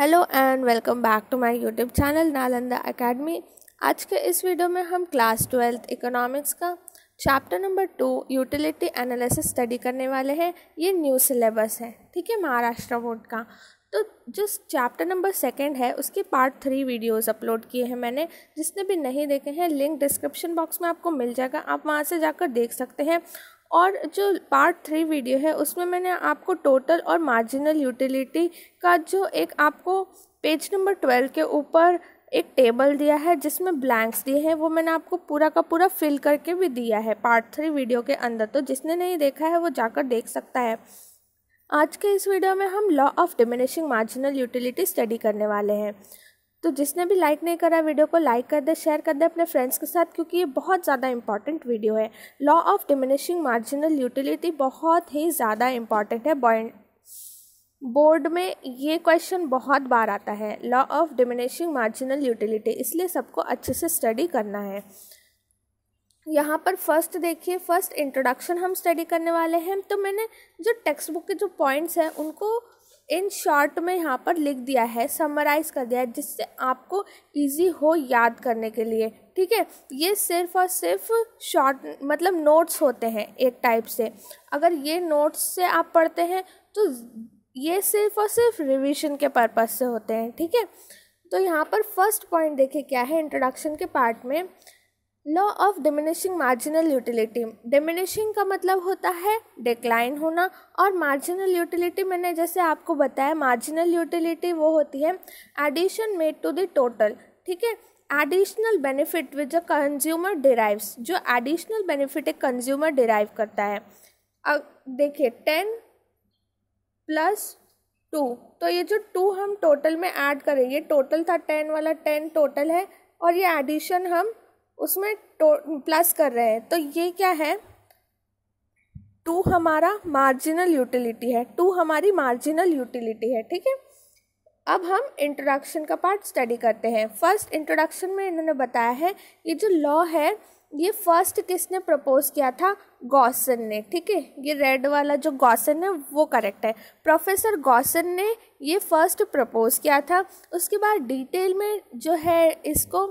hello and welcome back to my YouTube channel Nalanda academy आज के इस वीडियो में हम क्लास ट्वेल्थ इकोनॉमिक्स का chapter number two utility analysis study करने वाले हैं ये न्यू सिलेबस है ठीक है महाराष्ट्र बोर्ड का तो जिस चैप्टर नंबर सेकंड है उसके पार्ट थ्री वीडियोस अपलोड किए हैं मैंने जिसने भी नहीं देखे हैं लिंक डिस्क्रिप्शन बॉक्स में आपको मिल जाएगा आप वहाँ से जाकर देख सकते हैं और जो पार्ट थ्री वीडियो है उसमें मैंने आपको टोटल और मार्जिनल यूटिलिटी का जो एक आपको पेज नंबर ट्वेल्व के ऊपर एक टेबल दिया है जिसमें ब्लैंक्स दिए हैं वो मैंने आपको पूरा का पूरा फिल करके भी दिया है पार्ट थ्री वीडियो के अंदर तो जिसने नहीं देखा है वो जाकर देख सकता है आज के इस वीडियो में हम law of diminishing marginal utility study करने वाले हैं तो जिसने भी लाइक नहीं करा वीडियो को लाइक कर दे शेयर कर दे अपने फ्रेंड्स के साथ क्योंकि ये बहुत ज़्यादा इंपॉर्टेंट वीडियो है law of diminishing marginal utility बहुत ही ज़्यादा इंपॉर्टेंट है बोर्ड में ये क्वेश्चन बहुत बार आता है law of diminishing marginal utility इसलिए सबको अच्छे से स्टडी करना है यहाँ पर फर्स्ट देखिए फर्स्ट इंट्रोडक्शन हम स्टडी करने वाले हैं तो मैंने जो टेक्स्ट बुक के जो पॉइंट्स हैं उनको इन शॉर्ट में यहाँ पर लिख दिया है समराइज कर दिया है जिससे आपको इजी हो याद करने के लिए ठीक है ये सिर्फ और सिर्फ शॉर्ट मतलब नोट्स होते हैं एक टाइप से अगर ये नोट्स से आप पढ़ते हैं तो ये सिर्फ और सिर्फ रिविजन के पर्पज़ से होते हैं ठीक है तो यहाँ पर फर्स्ट पॉइंट देखिए क्या है इंट्रोडक्शन के पार्ट में law of diminishing marginal utility diminishing का मतलब होता है डिक्लाइन होना और मार्जिनल यूटिलिटी मैंने जैसे आपको बताया मार्जिनल यूटिलिटी वो होती है addition made to the total ठीक है additional benefit which a consumer derives जो एडिशनल बेनिफिट एक कंज्यूमर डिराइव करता है अब देखिए टेन प्लस टू तो ये जो टू हम टोटल में ऐड करेंगे टोटल था टेन वाला टेन टोटल है और ये एडिशन हम उसमें प्लस कर रहे हैं तो ये क्या है टू हमारा मार्जिनल यूटिलिटी है टू हमारी मार्जिनल यूटिलिटी है ठीक है अब हम इंट्रोडक्शन का पार्ट स्टडी करते हैं फर्स्ट इंट्रोडक्शन में इन्होंने बताया है ये जो लॉ है ये फर्स्ट किसने प्रपोज किया था गौसन ने ठीक है ये रेड वाला जो गौसन है वो करेक्ट है प्रोफेसर गौसन ने ये फर्स्ट प्रपोज किया था उसके बाद डिटेल में जो है इसको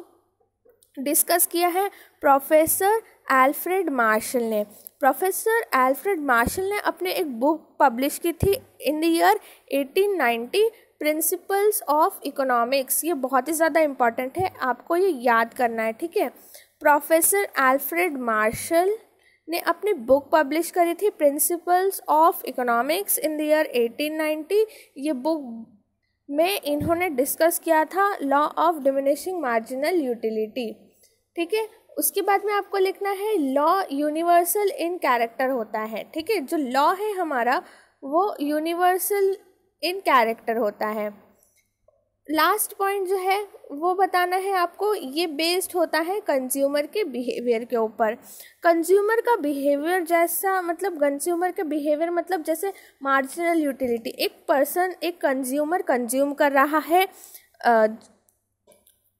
डिस्कस किया है प्रोफेसर एल्फ्रेड मार्शल ने प्रोफेसर एल्फ्रेड मार्शल ने अपने एक बुक पब्लिश की थी in the year 1890 principles of economics ये बहुत ही ज़्यादा इम्पॉर्टेंट है आपको ये याद करना है ठीक है प्रोफेसर एल्फ्रेड मार्शल ने अपनी बुक पब्लिश करी थी principles of economics in the year 1890 ये बुक में इन्होंने डिस्कस किया था law of diminishing marginal utility ठीक है उसके बाद में आपको लिखना है लॉ यूनिवर्सल इन कैरेक्टर होता है ठीक है जो लॉ है हमारा वो यूनिवर्सल इन कैरेक्टर होता है लास्ट पॉइंट जो है वो बताना है आपको ये बेस्ड होता है कंज्यूमर के बिहेवियर के ऊपर कंज्यूमर का बिहेवियर जैसा मतलब कंज्यूमर के बिहेवियर मतलब जैसे मार्जिनल यूटिलिटी एक पर्सन एक कंज्यूमर कंज्यूम कर रहा है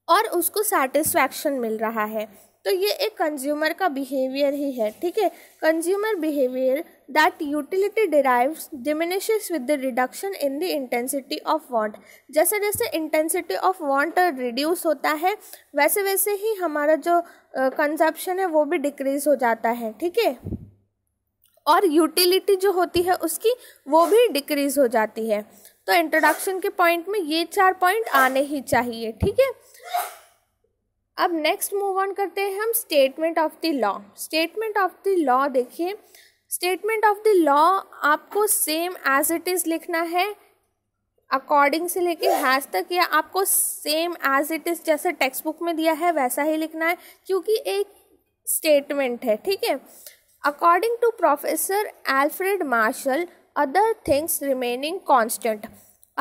और उसको सेटिस्फैक्शन मिल रहा है तो ये एक कंज्यूमर का बिहेवियर ही है ठीक है consumer behaviour that utility derive diminishes with the reduction in the intensity of want जैसे जैसे इंटेंसिटी ऑफ वॉन्ट रिड्यूस होता है वैसे वैसे ही हमारा जो कंजप्शन uh, है वो भी डिक्रीज हो जाता है ठीक है और यूटिलिटी जो होती है उसकी वो भी डिक्रीज हो जाती है तो इंट्रोडक्शन के पॉइंट में ये चार पॉइंट आने ही चाहिए ठीक है अब नेक्स्ट मूव ऑन करते हैं हम statement of the law statement of the law देखिए स्टेटमेंट ऑफ द लॉ आपको सेम एज इट इज़ लिखना है अकॉर्डिंग से लेके हैज़ तक या आपको सेम एज इट इज़ जैसे टेक्स्ट बुक में दिया है वैसा ही लिखना है क्योंकि एक स्टेटमेंट है ठीक है according to professor Alfred Marshall other things remaining constant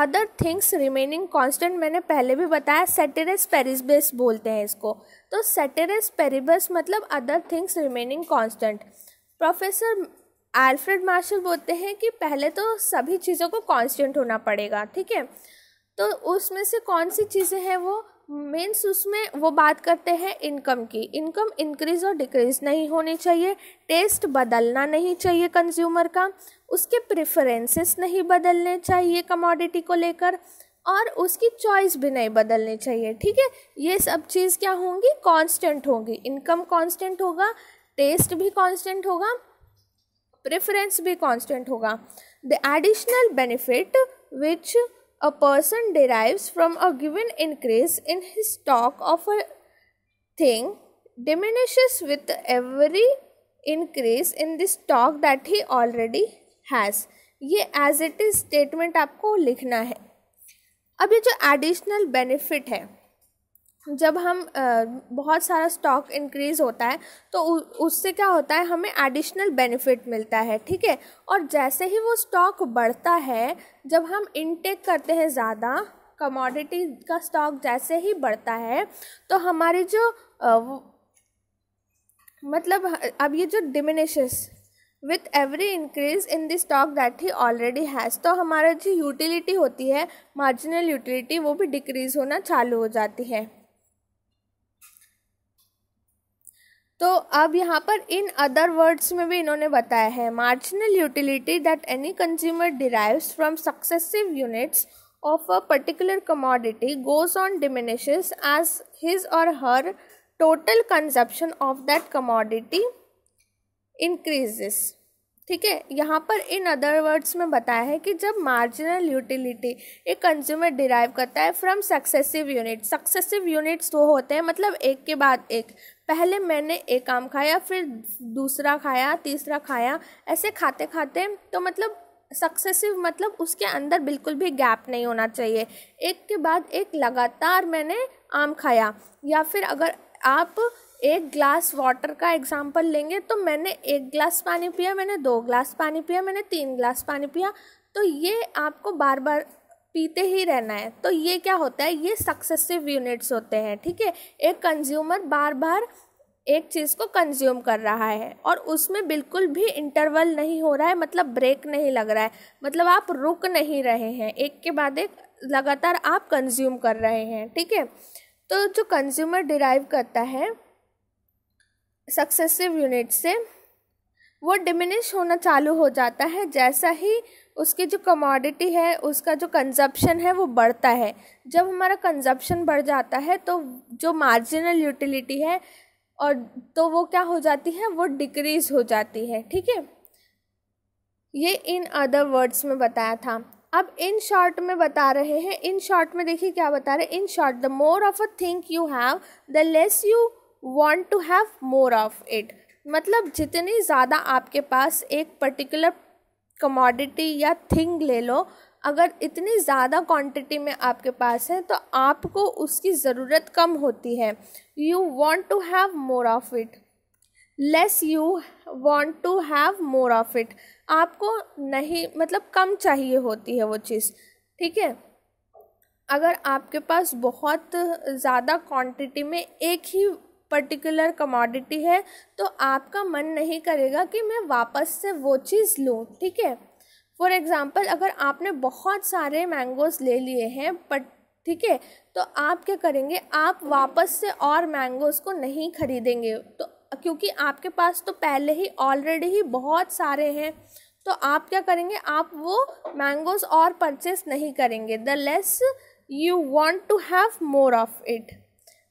other things remaining constant मैंने पहले भी बताया सेटेरस पेरिबस बोलते हैं इसको तो सेटेरस पेरिबस मतलब other things remaining constant professor Alfred Marshall बोलते हैं कि पहले तो सभी चीज़ों को कांस्टेंट होना पड़ेगा ठीक है तो उसमें से कौन सी चीज़ें हैं वो मीन्स उसमें वो बात करते हैं इनकम की इनकम इंक्रीज और डिक्रीज नहीं होनी चाहिए टेस्ट बदलना नहीं चाहिए कंज्यूमर का उसके प्रेफरेंसेस नहीं बदलने चाहिए कमोडिटी को लेकर और उसकी चॉइस भी नहीं बदलनी चाहिए ठीक है ये सब चीज़ क्या होंगी कांस्टेंट होंगी इनकम कांस्टेंट होगा टेस्ट भी कांस्टेंट होगा प्रेफरेंस भी कांस्टेंट होगा the additional benefit which a person derives from a given increase in his stock of a thing diminish with every increase in the stock that he already has ये as it is statement आपको लिखना है अब ये जो additional benefit है जब हम बहुत सारा स्टॉक इंक्रीज़ होता है तो उससे क्या होता है हमें एडिशनल बेनिफिट मिलता है ठीक है और जैसे ही वो स्टॉक बढ़ता है जब हम इनटेक करते हैं ज़्यादा कमोडिटी का स्टॉक जैसे ही बढ़ता है तो हमारी जो मतलब अब ये जो diminishes with every increase in the stock that he already has तो हमारा जो यूटिलिटी होती है मार्जिनल यूटिलिटी वो भी डिक्रीज़ होना चालू हो जाती है तो अब यहाँ पर इन अदर वर्ड्स में भी इन्होंने बताया है marginal utility that any consumer derives from successive units of a particular commodity goes on diminish as his or her total consumption of that commodity increases ठीक है यहाँ पर इन अदर वर्ड्स में बताया है कि जब मार्जिनल यूटिलिटी एक कंज्यूमर डिराइव करता है from successive unit successive units वो होते हैं मतलब एक के बाद एक पहले मैंने एक आम खाया फिर दूसरा खाया तीसरा खाया ऐसे खाते खाते तो मतलब सक्सेसिव मतलब उसके अंदर बिल्कुल भी गैप नहीं होना चाहिए एक के बाद एक लगातार मैंने आम खाया या फिर अगर आप एक ग्लास वाटर का एग्ज़ाम्पल लेंगे तो मैंने एक ग्लास पानी पिया मैंने दो ग्लास पानी पिया मैंने तीन ग्लास पानी पिया तो ये आपको बार बार पीते ही रहना है तो ये क्या होता है ये सक्सेसिव यूनिट्स होते हैं ठीक है एक कंज्यूमर बार बार एक चीज़ को कंज्यूम कर रहा है और उसमें बिल्कुल भी इंटरवल नहीं हो रहा है मतलब ब्रेक नहीं लग रहा है मतलब आप रुक नहीं रहे हैं एक के बाद एक लगातार आप कंज्यूम कर रहे हैं ठीक है तो जो कंज्यूमर डिराइव करता है सक्सेसिव यूनिट से वो डिमिनिश होना चालू हो जाता है जैसा ही उसकी जो कमोडिटी है उसका जो कंजप्शन है वो बढ़ता है जब हमारा कंजप्शन बढ़ जाता है तो जो मार्जिनल यूटिलिटी है और तो वो क्या हो जाती है वो डिक्रीज हो जाती है ठीक है ये इन अदर वर्ड्स में बताया था अब इन शॉर्ट में बता रहे हैं इन शॉर्ट में देखिए क्या बता रहे हैं in short the more of a thing you have the less you want to have more of it मतलब जितनी ज़्यादा आपके पास एक पर्टिकुलर कमोडिटी या थिंग ले लो अगर इतनी ज़्यादा क्वांटिटी में आपके पास है तो आपको उसकी ज़रूरत कम होती है you want to have more of it less you want to have more of it आपको नहीं मतलब कम चाहिए होती है वो चीज़ ठीक है अगर आपके पास बहुत ज़्यादा क्वांटिटी में एक ही पर्टिकुलर कमोडिटी है तो आपका मन नहीं करेगा कि मैं वापस से वो चीज़ लूँ ठीक है फॉर एग्ज़ाम्पल अगर आपने बहुत सारे मैंगोज़ ले लिए हैं बट ठीक है तो आप क्या करेंगे आप वापस से और मैंगोज़ को नहीं खरीदेंगे तो क्योंकि आपके पास तो पहले ही ऑलरेडी ही बहुत सारे हैं तो आप क्या करेंगे आप वो मैंगोज़ और परचेस नहीं करेंगे the less you want to have more of it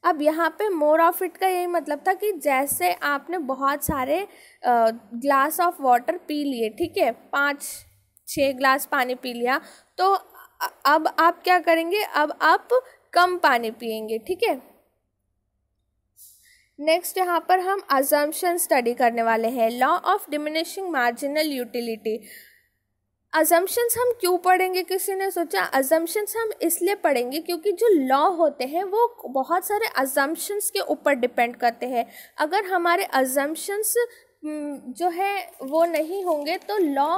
अब यहाँ पे मोर ऑफ इट का यही मतलब था कि जैसे आपने बहुत सारे ग्लास ऑफ वाटर पी लिए ठीक है पाँच छः ग्लास पानी पी लिया तो अब आप क्या करेंगे अब आप कम पानी पियेंगे ठीक है नेक्स्ट यहाँ पर हम अजम्पन स्टडी करने वाले हैं law of diminishing marginal utility assumptions हम क्यों पढ़ेंगे किसी ने सोचा अजम्पन्स हम इसलिए पढ़ेंगे क्योंकि जो लॉ होते हैं वो बहुत सारे अजम्पन्स के ऊपर डिपेंड करते हैं अगर हमारे अजम्पन्स हम्म, जो है वो नहीं होंगे तो लॉ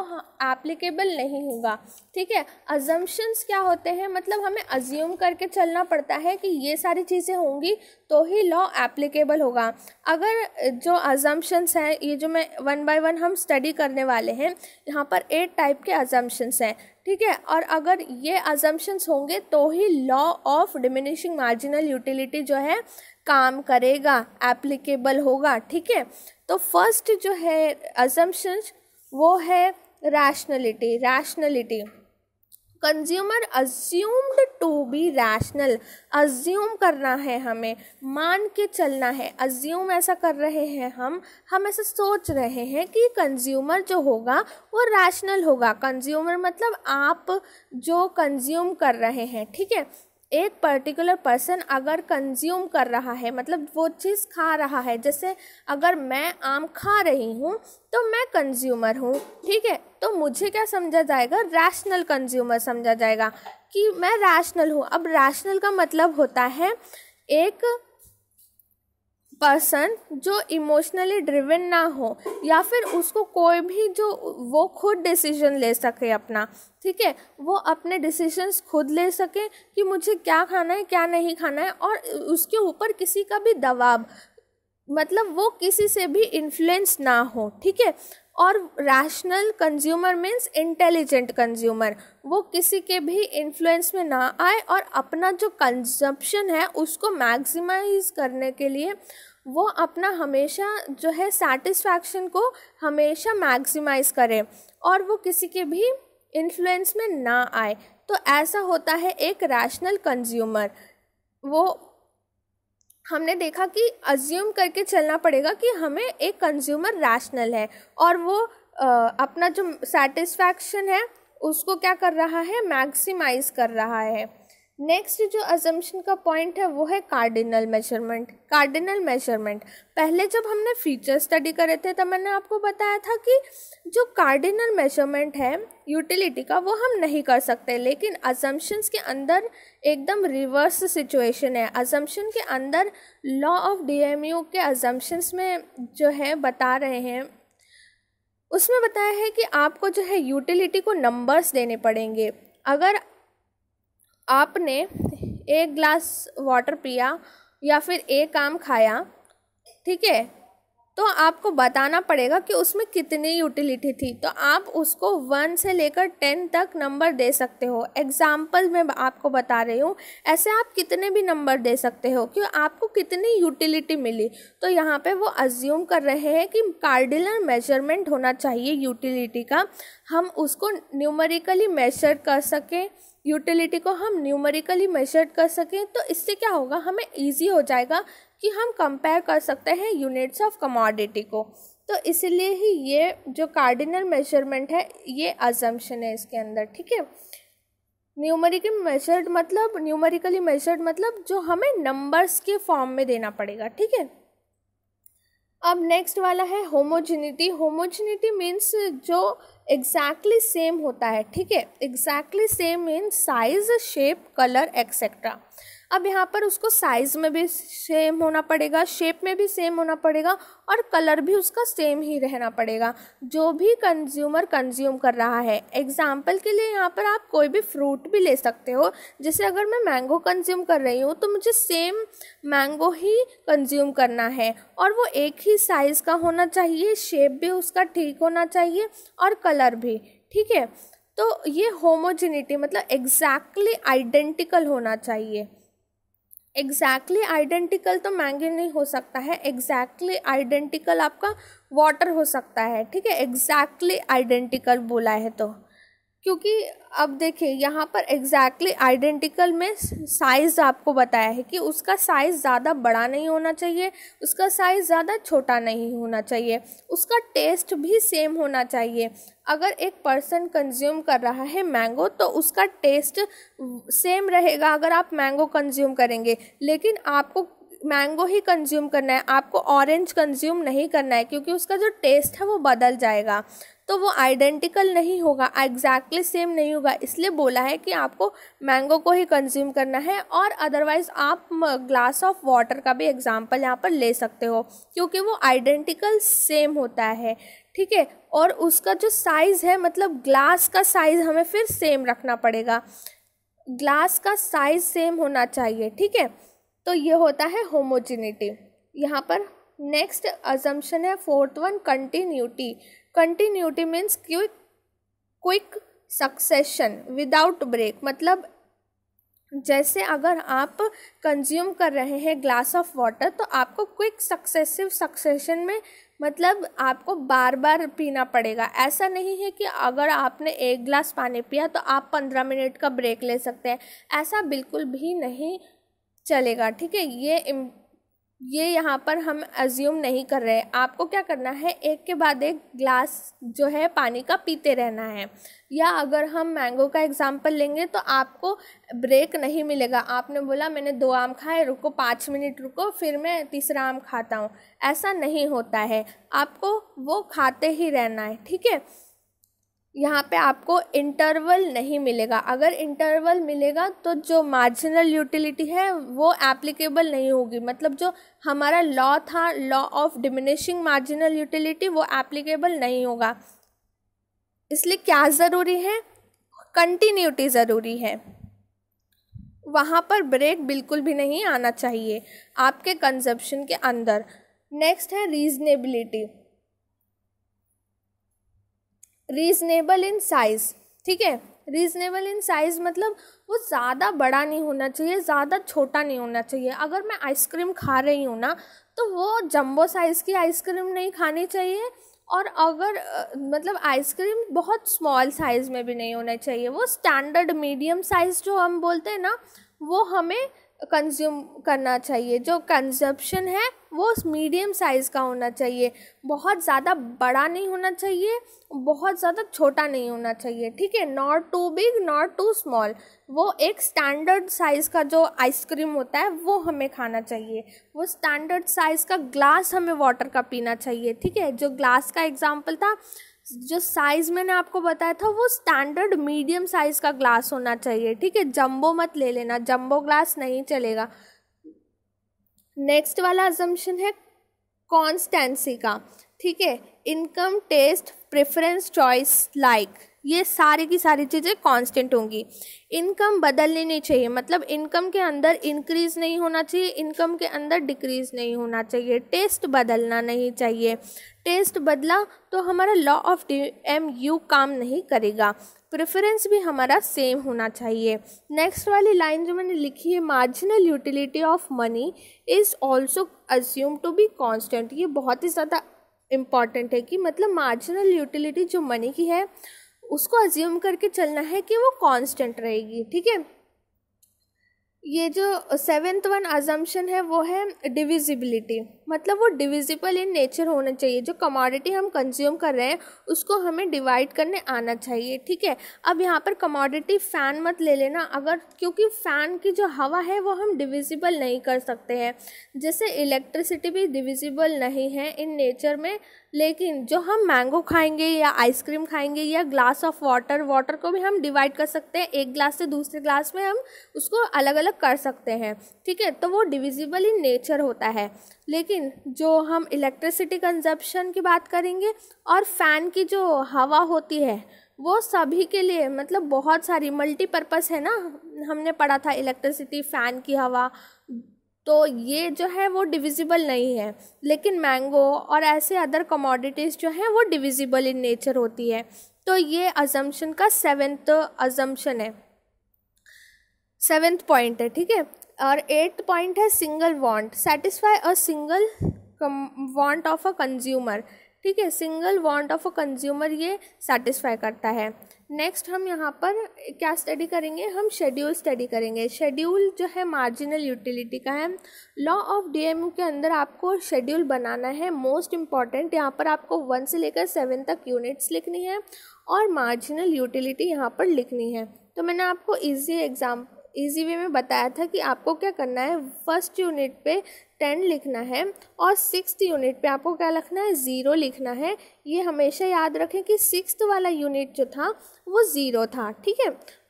एप्लीकेबल नहीं होगा ठीक है अजम्पन्स क्या होते हैं मतलब हमें अज्यूम करके चलना पड़ता है कि ये सारी चीज़ें होंगी तो ही लॉ एप्लीकेबल होगा अगर जो अजम्पन्स हैं ये जो मैं वन बाय वन हम स्टडी करने वाले हैं यहाँ पर एट टाइप के अजम्पन्स हैं ठीक है और अगर ये अजम्पन्स होंगे तो ही law of diminishing marginal utility जो है काम करेगा एप्लीकेबल होगा ठीक है तो फर्स्ट जो है अजम्पन्स वो है rationality rationality consumer assumed to be rational assume करना है हमें मान के चलना है अज्यूम ऐसा कर रहे हैं हम हम ऐसा सोच रहे हैं कि कंज्यूमर जो होगा वो रैशनल होगा कंज्यूमर मतलब आप जो कंज्यूम कर रहे हैं ठीक है एक पर्टिकुलर पर्सन अगर कंज्यूम कर रहा है मतलब वो चीज़ खा रहा है जैसे अगर मैं आम खा रही हूँ तो मैं कंज्यूमर हूँ ठीक है तो मुझे क्या समझा जाएगा रैशनल कंज्यूमर समझा जाएगा कि मैं रैशनल हूँ अब रैशनल का मतलब होता है एक पर्सन जो इमोशनली ड्रिवन ना हो या फिर उसको कोई भी जो वो खुद डिसीजन ले सके अपना ठीक है वो अपने डिसीजंस खुद ले सके कि मुझे क्या खाना है क्या नहीं खाना है और उसके ऊपर किसी का भी दबाव मतलब वो किसी से भी इन्फ्लुएंस ना हो ठीक है और rational consumer means intelligent consumer वो किसी के भी इन्फ्लुएंस में ना आए और अपना जो कंजप्शन है उसको मैक्सिमाइज करने के लिए वो अपना हमेशा जो है सेटिस्फैक्शन को हमेशा मैक्सिमाइज़ करे और वो किसी के भी इन्फ्लुएंस में ना आए तो ऐसा होता है एक रैशनल कंज्यूमर वो हमने देखा कि अज्यूम करके चलना पड़ेगा कि हमें एक कंज्यूमर रैशनल है और वो आ, अपना जो सेटिस्फैक्शन है उसको क्या कर रहा है मैक्सिमाइज़ कर रहा है नेक्स्ट जो अजम्पन का पॉइंट है वो है कार्डिनल मेजरमेंट कार्डिनल मेजरमेंट पहले जब हमने फीचर स्टडी करे थे तब तो मैंने आपको बताया था कि जो कार्डिनल मेजरमेंट है यूटिलिटी का वो हम नहीं कर सकते लेकिन अजम्पन्स के अंदर एकदम रिवर्स सिचुएशन है अजम्पन के अंदर लॉ ऑफ डी के अजम्पन्स में जो है बता रहे हैं उसमें बताया है कि आपको जो है यूटिलिटी को नंबर्स देने पड़ेंगे अगर आपने एक ग्लास वाटर पिया या फिर एक आम खाया ठीक है तो आपको बताना पड़ेगा कि उसमें कितनी यूटिलिटी थी तो आप उसको वन से लेकर टेन तक नंबर दे सकते हो एग्जाम्पल मैं आपको बता रही हूँ ऐसे आप कितने भी नंबर दे सकते हो कि आपको कितनी यूटिलिटी मिली तो यहाँ पे वो अज्यूम कर रहे हैं कि कार्डिनल मेजरमेंट होना चाहिए यूटिलिटी का हम उसको न्यूमरिकली मेजर कर सकें यूटिलिटी को हम न्यूमेरिकली मेजर कर सकें तो इससे क्या होगा हमें इजी हो जाएगा कि हम कंपेयर कर सकते हैं यूनिट्स ऑफ कमोडिटी को तो इसलिए ही ये जो कार्डिनल मेजरमेंट है ये अजम्पशन है इसके अंदर ठीक है न्यूमेरिकल मेजर्ड मतलब न्यूमेरिकली मेजर्ड मतलब जो हमें नंबर्स के फॉर्म में देना पड़ेगा ठीक है अब नेक्स्ट वाला है होमोजिनिटी होमोजिनिटी मीन्स जो एग्जैक्टली सेम होता है ठीक है exactly same in size shape colour etcetera अब यहाँ पर उसको साइज़ में भी सेम होना पड़ेगा शेप में भी सेम होना पड़ेगा और कलर भी उसका सेम ही रहना पड़ेगा जो भी कंज्यूमर कंज्यूम कर रहा है एग्ज़ाम्पल के लिए यहाँ पर आप कोई भी फ्रूट भी ले सकते हो जैसे अगर मैं मैंगो कंज्यूम कर रही हूँ तो मुझे सेम मैंगो ही कंज्यूम करना है और वो एक ही साइज़ का होना चाहिए शेप भी उसका ठीक होना चाहिए और कलर भी ठीक है तो ये होमोजेनिटी मतलब एग्जैक्टली exactly आइडेंटिकल होना चाहिए एग्जैक्टली आइडेंटिकल तो मैंगे नहीं हो सकता है एग्जैक्टली exactly आइडेंटिकल आपका वाटर हो सकता है ठीक है एग्जैक्टली आइडेंटिकल बोला है तो क्योंकि अब देखिए यहाँ पर एग्जैक्टली exactly आइडेंटिकल में साइज़ आपको बताया है कि उसका साइज़ ज़्यादा बड़ा नहीं होना चाहिए उसका साइज़ ज़्यादा छोटा नहीं होना चाहिए उसका टेस्ट भी सेम होना चाहिए अगर एक पर्सन कंज्यूम कर रहा है मैंगो तो उसका टेस्ट सेम रहेगा अगर आप मैंगो कंज्यूम करेंगे लेकिन आपको मैंगो ही कंज्यूम करना है आपको ऑरेंज कंज्यूम नहीं करना है क्योंकि उसका जो टेस्ट है वो बदल जाएगा तो वो आइडेंटिकल नहीं होगा एग्जैक्टली सेम नहीं होगा इसलिए बोला है कि आपको मैंगो को ही कंज्यूम करना है और अदरवाइज़ आप ग्लास ऑफ वाटर का भी एग्ज़ाम्पल यहाँ पर ले सकते हो क्योंकि वो आइडेंटिकल सेम होता है ठीक है और उसका जो साइज़ है मतलब ग्लास का साइज़ हमें फिर सेम रखना पड़ेगा ग्लास का साइज़ सेम होना चाहिए ठीक है तो ये होता है होमोजिनिटी यहाँ पर नेक्स्ट अजम्पन है fourth one continuity continuity means quick quick succession without break मतलब जैसे अगर आप कंज्यूम कर रहे हैं ग्लास ऑफ वाटर तो आपको क्विक सक्सेसिव सक्सेशन में मतलब आपको बार बार पीना पड़ेगा ऐसा नहीं है कि अगर आपने एक ग्लास पानी पिया तो आप पंद्रह मिनट का ब्रेक ले सकते हैं ऐसा बिल्कुल भी नहीं चलेगा ठीक है ये ये यहाँ पर हम एज्यूम नहीं कर रहे आपको क्या करना है एक के बाद एक ग्लास जो है पानी का पीते रहना है या अगर हम मैंगो का एग्ज़ाम्पल लेंगे तो आपको ब्रेक नहीं मिलेगा आपने बोला मैंने दो आम खाए रुको पाँच मिनट रुको फिर मैं तीसरा आम खाता हूँ ऐसा नहीं होता है आपको वो खाते ही रहना है ठीक है यहाँ पे आपको इंटरवल नहीं मिलेगा अगर इंटरवल मिलेगा तो जो मार्जिनल यूटिलिटी है वो एप्लीकेबल नहीं होगी मतलब जो हमारा लॉ था law of diminishing marginal utility वो एप्लीकेबल नहीं होगा इसलिए क्या ज़रूरी है कंटिन्यूटी ज़रूरी है वहाँ पर ब्रेक बिल्कुल भी नहीं आना चाहिए आपके कंजप्शन के अंदर नेक्स्ट है रीजनेबिलिटी रीजनेबल इन साइज़ ठीक है रीजनेबल इन साइज़ मतलब वो ज़्यादा बड़ा नहीं होना चाहिए ज़्यादा छोटा नहीं होना चाहिए अगर मैं आइसक्रीम खा रही हूँ ना तो वो जम्बो साइज़ की आइसक्रीम नहीं खानी चाहिए और अगर मतलब आइसक्रीम बहुत स्मॉल साइज़ में भी नहीं होना चाहिए वो स्टैंडर्ड मीडियम साइज़ जो हम बोलते हैं ना वो हमें कंज्यूम करना चाहिए जो कंजप्शन है वो मीडियम साइज़ का होना चाहिए बहुत ज़्यादा बड़ा नहीं होना चाहिए बहुत ज़्यादा छोटा नहीं होना चाहिए ठीक है not too big not too small वो एक स्टैंडर्ड साइज़ का जो आइसक्रीम होता है वो हमें खाना चाहिए वो स्टैंडर्ड साइज़ का ग्लास हमें वाटर का पीना चाहिए ठीक है जो ग्लास का एग्ज़ाम्पल था जो साइज़ मैंने आपको बताया था वो स्टैंडर्ड मीडियम साइज़ का ग्लास होना चाहिए ठीक है जम्बो मत ले लेना जम्बो ग्लास नहीं चलेगा नेक्स्ट वाला अजम्पन है कॉन्स्टेंसी का ठीक है income taste preference choice like ये सारी की सारी चीज़ें कांस्टेंट होंगी इनकम बदलनी नहीं चाहिए मतलब इनकम के अंदर इंक्रीज नहीं होना चाहिए इनकम के अंदर डिक्रीज नहीं होना चाहिए टेस्ट बदलना नहीं चाहिए टेस्ट बदला तो हमारा लॉ ऑफ एम यू काम नहीं करेगा प्रेफरेंस भी हमारा सेम होना चाहिए नेक्स्ट वाली लाइन जो मैंने लिखी है marginal utility of money is also assume to be constant ये बहुत ही ज़्यादा इम्पॉर्टेंट है कि मतलब मार्जिनल यूटिलिटी जो मनी की है उसको अज्यूम करके चलना है कि वो कांस्टेंट रहेगी ठीक है ये जो सेवेंथ वन अजम्पन है वो है डिविजिबिलिटी मतलब वो डिविजिबल इन नेचर होना चाहिए जो कमोडिटी हम कंज्यूम कर रहे हैं उसको हमें डिवाइड करने आना चाहिए ठीक है अब यहाँ पर कमोडिटी फ़ैन मत ले लेना अगर क्योंकि फ़ैन की जो हवा है वो हम डिविजिबल नहीं कर सकते हैं जैसे इलेक्ट्रिसिटी भी डिविजिबल नहीं है इन नेचर में लेकिन जो हम मैंगो खाएंगे या आइसक्रीम खाएंगे या ग्लास ऑफ वाटर वाटर को भी हम डिवाइड कर सकते हैं एक ग्लास से दूसरे ग्लास में हम उसको अलग अलग कर सकते हैं ठीक है तो वो डिविजिबल इन नेचर होता है लेकिन जो हम इलेक्ट्रिसिटी कंजप्शन की बात करेंगे और फ़ैन की जो हवा होती है वो सभी के लिए मतलब बहुत सारी मल्टीपर्पज़ है ना हमने पढ़ा था इलेक्ट्रिसिटी फ़ैन की हवा तो ये जो है वो डिविजिबल नहीं है लेकिन मैंगो और ऐसे अदर कमोडिटीज़ जो हैं वो डिविजिबल इन नेचर होती है तो ये अजम्पन का सेवेंथ अजम्पन है सेवेंथ पॉइंट है ठीक है और एट्थ पॉइंट है single want satisfy a single want of a consumer ठीक है single want of a consumer ये सेटिस्फाई करता है नेक्स्ट हम यहाँ पर क्या स्टडी करेंगे हम शेड्यूल स्टडी करेंगे शेड्यूल जो है मार्जिनल यूटिलिटी का है लॉ ऑफ डीएमयू के अंदर आपको शेड्यूल बनाना है मोस्ट इम्पॉर्टेंट यहाँ पर आपको वन से लेकर सेवन तक यूनिट्स लिखनी है और मार्जिनल यूटिलिटी यहाँ पर लिखनी है तो मैंने आपको ईजी एग्जाम ईजी वे में बताया था कि आपको क्या करना है फर्स्ट यूनिट पे टेन लिखना है और सिक्स यूनिट पे आपको क्या लिखना है ज़ीरो लिखना है ये हमेशा याद रखें कि सिक्स वाला यूनिट जो था वो ज़ीरो था ठीक है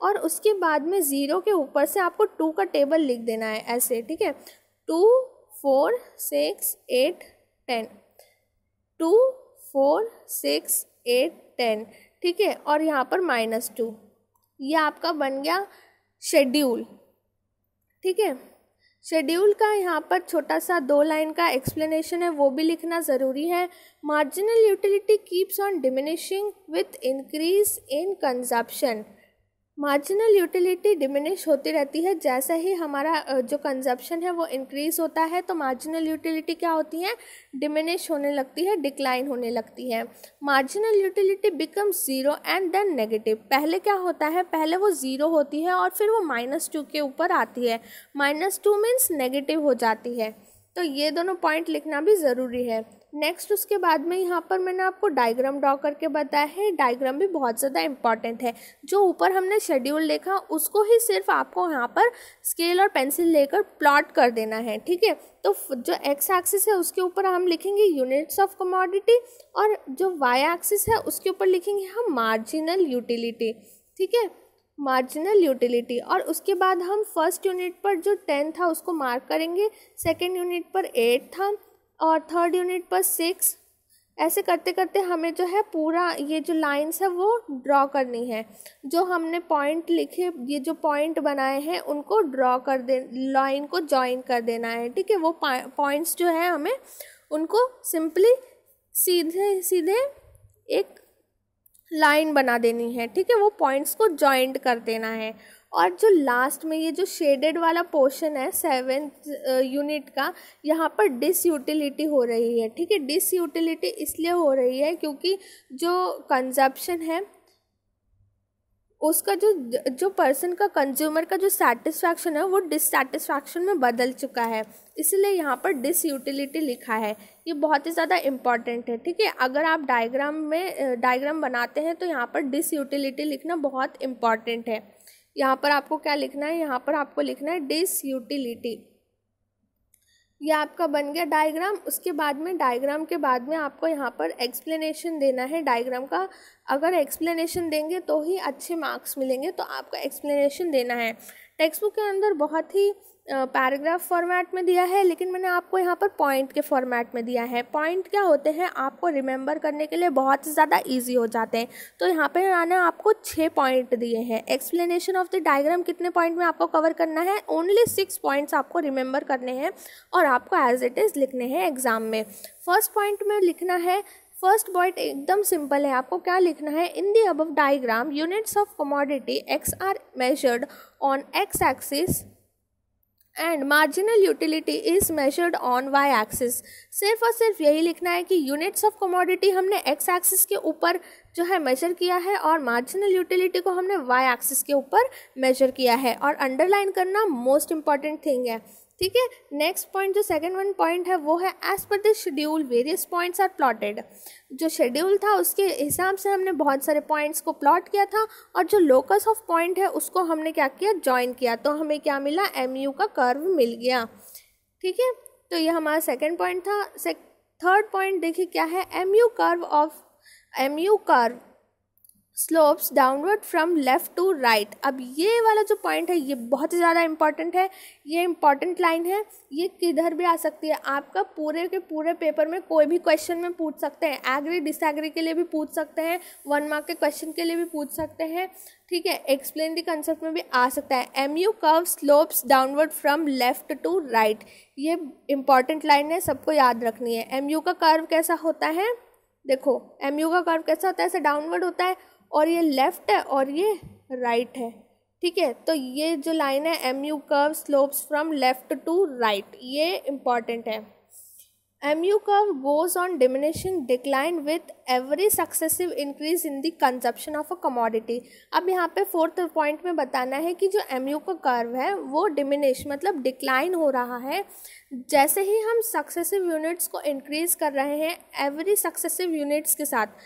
और उसके बाद में ज़ीरो के ऊपर से आपको टू का टेबल लिख देना है ऐसे ठीक है two four six eight ten two four six eight ten ठीक है और यहाँ पर माइनस टू ये आपका बन गया शेड्यूल ठीक है शेड्यूल का यहाँ पर छोटा सा दो लाइन का एक्सप्लेनेशन है वो भी लिखना ज़रूरी है marginal utility keeps on diminishing with increase in consumption marginal utility diminish होती रहती है जैसे ही हमारा जो कंजप्शन है वो इंक्रीज़ होता है तो मार्जिनल यूटिलिटी क्या होती है डिमिनिश होने लगती है डिक्लाइन होने लगती है marginal utility become zero and then negative पहले क्या होता है पहले वो ज़ीरो होती है और फिर वो माइनस टू के ऊपर आती है माइनस टू मीन्स नेगेटिव हो जाती है तो ये दोनों पॉइंट लिखना भी ज़रूरी है नेक्स्ट उसके बाद में यहाँ पर मैंने आपको डायग्राम ड्रॉ करके बताया है डायग्राम भी बहुत ज़्यादा इम्पॉर्टेंट है जो ऊपर हमने शेड्यूल देखा उसको ही सिर्फ आपको यहाँ पर स्केल और पेंसिल लेकर प्लॉट कर देना है ठीक है तो जो एक्स एक्सिस है उसके ऊपर हम लिखेंगे यूनिट्स ऑफ कमोडिटी और जो वाई एक्सिस है उसके ऊपर लिखेंगे हम मार्जिनल यूटिलिटी ठीक है मार्जिनल यूटिलिटी और उसके बाद हम फर्स्ट यूनिट पर जो टेन था उसको मार्क करेंगे सेकेंड यूनिट पर एट था और थर्ड यूनिट पर सिक्स ऐसे करते करते हमें जो है पूरा ये जो लाइंस है वो ड्रॉ करनी है जो हमने पॉइंट लिखे ये जो पॉइंट बनाए हैं उनको ड्रॉ कर दे लाइन को जॉइन कर देना है ठीक है वो पॉइंट्स जो है हमें उनको सिंपली सीधे सीधे एक लाइन बना देनी है ठीक है वो पॉइंट्स को जॉइंट कर देना है और जो लास्ट में ये जो शेडेड वाला पोर्शन है सेवेंथ यूनिट का यहाँ पर डिसयूटिलिटी हो रही है ठीक है डिसयूटिलिटी इसलिए हो रही है क्योंकि जो कंजप्शन है उसका जो जो पर्सन का कंज्यूमर का जो सेटिस्फैक्शन है वो डिससेटिस्फैक्शन में बदल चुका है इसलिए यहाँ पर डिसयूटिलिटी लिखा है ये बहुत ही ज़्यादा इम्पॉर्टेंट है ठीक है अगर आप डायग्राम में डायग्राम बनाते हैं तो यहाँ पर डिसयूटिलिटी लिखना बहुत इम्पॉर्टेंट है यहाँ पर आपको क्या लिखना है यहाँ पर आपको लिखना है डिसयूटिलिटी ये आपका बन गया डायग्राम उसके बाद में डायग्राम के बाद में आपको यहाँ पर एक्सप्लेनेशन देना है डायग्राम का अगर एक्सप्लेनेशन देंगे तो ही अच्छे मार्क्स मिलेंगे तो आपको एक्सप्लेनेशन देना है टेक्स्ट बुक के अंदर बहुत ही पैराग्राफ फॉर्मेट में दिया है लेकिन मैंने आपको यहाँ पर पॉइंट के फॉर्मेट में दिया है पॉइंट क्या होते हैं आपको रिमेंबर करने के लिए बहुत ज़्यादा इजी हो जाते हैं तो यहाँ पे मैंने आपको छः पॉइंट दिए हैं एक्सप्लेनेशन ऑफ द डायग्राम कितने पॉइंट में आपको कवर करना है ओनली सिक्स पॉइंट्स आपको रिमेंबर करने हैं और आपको एज इट इज़ लिखने हैं एग्ज़ाम में फर्स्ट पॉइंट में लिखना है फर्स्ट पॉइंट एकदम सिंपल है आपको क्या लिखना है इन दी अब diagram units of commodity X are measured on X axis and marginal utility is measured on Y axis सिर्फ और सिर्फ यही लिखना है कि यूनिट्स ऑफ कमोडिटी हमने एक्स एक्सिस के ऊपर जो है मेजर किया है और मार्जिनल यूटिलिटी को हमने वाई एक्सिस के ऊपर मेजर किया है और अंडरलाइन करना मोस्ट इंपॉर्टेंट थिंग है ठीक है नेक्स्ट पॉइंट जो सेकेंड वन पॉइंट है वो है as per the schedule various points are plotted जो शेड्यूल था उसके हिसाब से हमने बहुत सारे पॉइंट्स को प्लॉट किया था और जो लोकस ऑफ पॉइंट है उसको हमने क्या किया ज्वाइन किया तो हमें क्या मिला एम यू का कर्व मिल गया ठीक है तो ये हमारा सेकेंड पॉइंट था थर्ड पॉइंट देखिए क्या है M U curve of M U curve slopes downward from left to right अब ये वाला जो पॉइंट है ये बहुत ही ज़्यादा इम्पॉर्टेंट है ये इम्पॉर्टेंट लाइन है ये किधर भी आ सकती है आपका पूरे के पूरे पेपर में कोई भी क्वेश्चन में पूछ सकते हैं एग्री डिसएग्री के लिए भी पूछ सकते हैं वन मार्क के क्वेश्चन के लिए भी पूछ सकते हैं ठीक है एक्सप्लेन दी कंसेप्ट में भी आ सकता है M U curve slopes downward from left to right ये इंपॉर्टेंट लाइन है सबको याद रखनी है एम यू का कर्व कैसा होता है देखो एम यू का कर्व कैसा होता है ऐसे डाउनवर्ड होता है और ये लेफ़्ट है और ये राइट है ठीक है तो ये जो लाइन है M U curve slopes from left to right ये इम्पॉर्टेंट है M U curve goes on diminishing decline with every successive increase in the consumption of a commodity अब यहाँ पे फोर्थ पॉइंट में बताना है कि जो एम यू का कर्व है वो डिमिनिश मतलब डिक्लाइन हो रहा है जैसे ही हम सक्सेसिव यूनिट्स को इंक्रीज कर रहे हैं एवरी सक्सेसिव यूनिट्स के साथ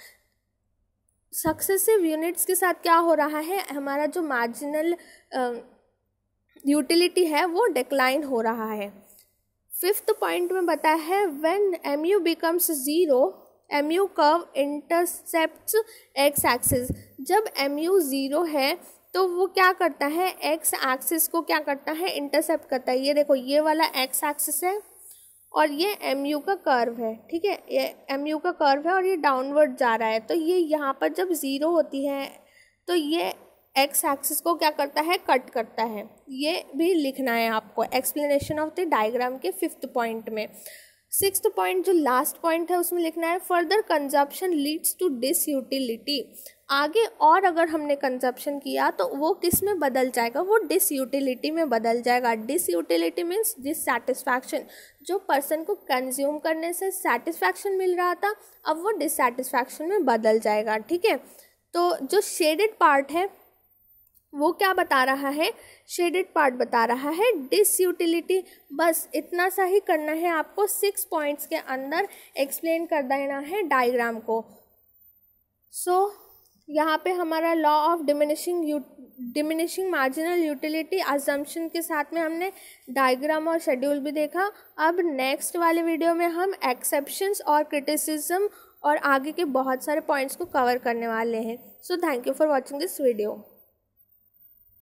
सक्सेसिव यूनिट्स के साथ क्या हो रहा है हमारा जो मार्जिनल यूटिलिटी है वो डिक्लाइन हो रहा है फिफ्थ पॉइंट में बताया है when M U becomes zero M U curve intercept X axis जब एम यू ज़ीरो है तो वो क्या करता है एक्स एक्सिस को क्या करता है इंटरसेप्ट करता है ये देखो ये वाला एक्स एक्सिस है और ये एम यू का कर्व है ठीक है ये एम यू का कर्व है और ये डाउनवर्ड जा रहा है तो ये यहाँ पर जब ज़ीरो होती है तो ये एक्स एक्सिस को क्या करता है कट करता है ये भी लिखना है आपको एक्सप्लेनेशन ऑफ द डायग्राम के फिफ्थ पॉइंट में सिक्स पॉइंट जो लास्ट पॉइंट है उसमें लिखना है further consumption leads to disutility आगे और अगर हमने कंजप्शन किया तो वो किस में बदल जाएगा वो डिसयूटिलिटी में बदल जाएगा डिसयूटिलिटी मीन्स डिससेटिस्फैक्शन जो पर्सन को कंज्यूम करने से सेटिस्फैक्शन मिल रहा था अब वो डिससेटिस्फैक्शन में बदल जाएगा ठीक है तो जो शेडेड पार्ट है वो क्या बता रहा है शेडेड पार्ट बता रहा है डिसयूटिलिटी बस इतना सा ही करना है आपको सिक्स पॉइंट्स के अंदर एक्सप्लेन कर देना है डायग्राम को सो so, यहाँ पे हमारा law of diminishing diminishing marginal utility assumption के साथ में हमने डायग्राम और शेड्यूल भी देखा अब नेक्स्ट वाले वीडियो में हम एक्सेप्शंस और क्रिटिसिज्म और आगे के बहुत सारे पॉइंट्स को कवर करने वाले हैं so thank you for watching this video